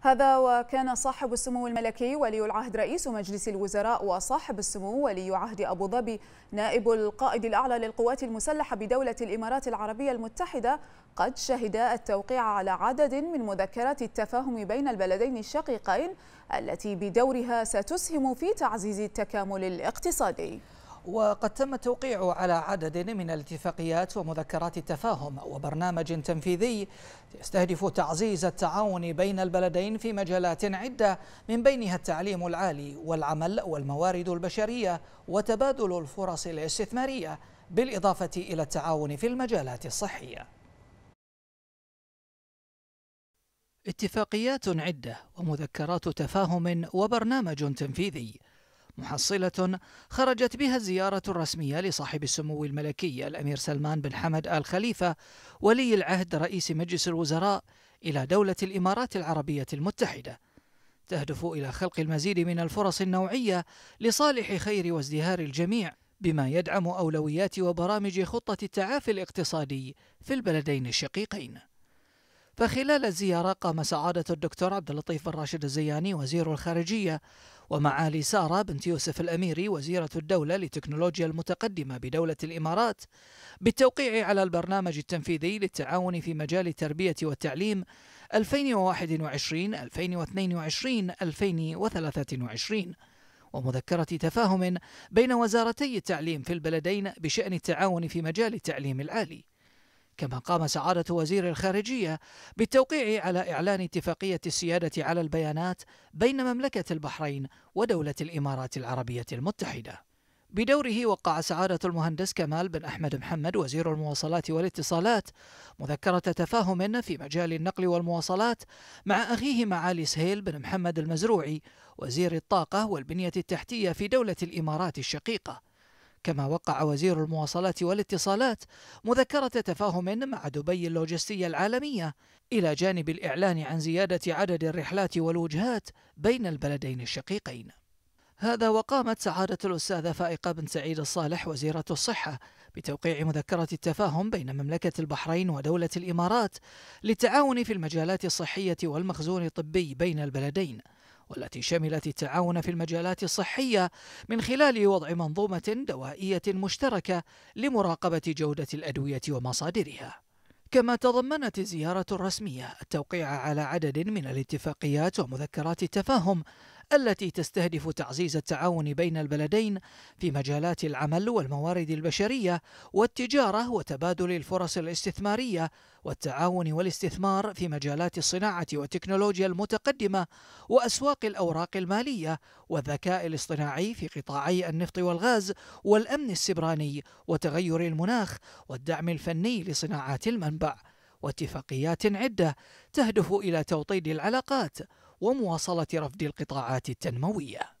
هذا وكان صاحب السمو الملكي ولي العهد رئيس مجلس الوزراء وصاحب السمو ولي عهد أبو ظبي نائب القائد الأعلى للقوات المسلحة بدولة الإمارات العربية المتحدة قد شهد التوقيع على عدد من مذكرات التفاهم بين البلدين الشقيقين التي بدورها ستسهم في تعزيز التكامل الاقتصادي وقد تم التوقيع على عدد من الاتفاقيات ومذكرات التفاهم وبرنامج تنفيذي يستهدف تعزيز التعاون بين البلدين في مجالات عدة من بينها التعليم العالي والعمل والموارد البشرية وتبادل الفرص الاستثمارية بالإضافة إلى التعاون في المجالات الصحية اتفاقيات عدة ومذكرات تفاهم وبرنامج تنفيذي محصلة خرجت بها الزيارة الرسمية لصاحب السمو الملكي الأمير سلمان بن حمد آل خليفة ولي العهد رئيس مجلس الوزراء إلى دولة الإمارات العربية المتحدة تهدف إلى خلق المزيد من الفرص النوعية لصالح خير وازدهار الجميع بما يدعم أولويات وبرامج خطة التعافي الاقتصادي في البلدين الشقيقين فخلال الزيارة قام سعادة الدكتور عبد اللطيف بن راشد الزياني وزير الخارجية ومعالي سارة بنت يوسف الأميري وزيرة الدولة لتكنولوجيا المتقدمة بدولة الإمارات بالتوقيع على البرنامج التنفيذي للتعاون في مجال التربية والتعليم 2021 2022 2023 ومذكرة تفاهم بين وزارتي التعليم في البلدين بشأن التعاون في مجال التعليم العالي كما قام سعادة وزير الخارجية بالتوقيع على إعلان اتفاقية السيادة على البيانات بين مملكة البحرين ودولة الإمارات العربية المتحدة. بدوره وقع سعادة المهندس كمال بن أحمد محمد وزير المواصلات والاتصالات مذكرة تفاهم في مجال النقل والمواصلات مع أخيه معالي سهيل بن محمد المزروعي وزير الطاقة والبنية التحتية في دولة الإمارات الشقيقة كما وقع وزير المواصلات والاتصالات مذكرة تفاهم مع دبي اللوجستية العالمية إلى جانب الإعلان عن زيادة عدد الرحلات والوجهات بين البلدين الشقيقين. هذا وقامت سعادة الأستاذة فائقة بن سعيد الصالح وزيرة الصحة بتوقيع مذكرة التفاهم بين مملكة البحرين ودولة الإمارات للتعاون في المجالات الصحية والمخزون الطبي بين البلدين والتي شملت التعاون في المجالات الصحية من خلال وضع منظومة دوائية مشتركة لمراقبة جودة الأدوية ومصادرها. كما تضمنت الزيارة الرسمية التوقيع على عدد من الاتفاقيات ومذكرات التفاهم التي تستهدف تعزيز التعاون بين البلدين في مجالات العمل والموارد البشرية والتجارة وتبادل الفرص الاستثمارية والتعاون والاستثمار في مجالات الصناعة والتكنولوجيا المتقدمة وأسواق الأوراق المالية والذكاء الاصطناعي في قطاعي النفط والغاز والأمن السبراني وتغير المناخ والدعم الفني لصناعات المنبع واتفاقيات عدة تهدف إلى توطيد العلاقات ومواصلة رفض القطاعات التنموية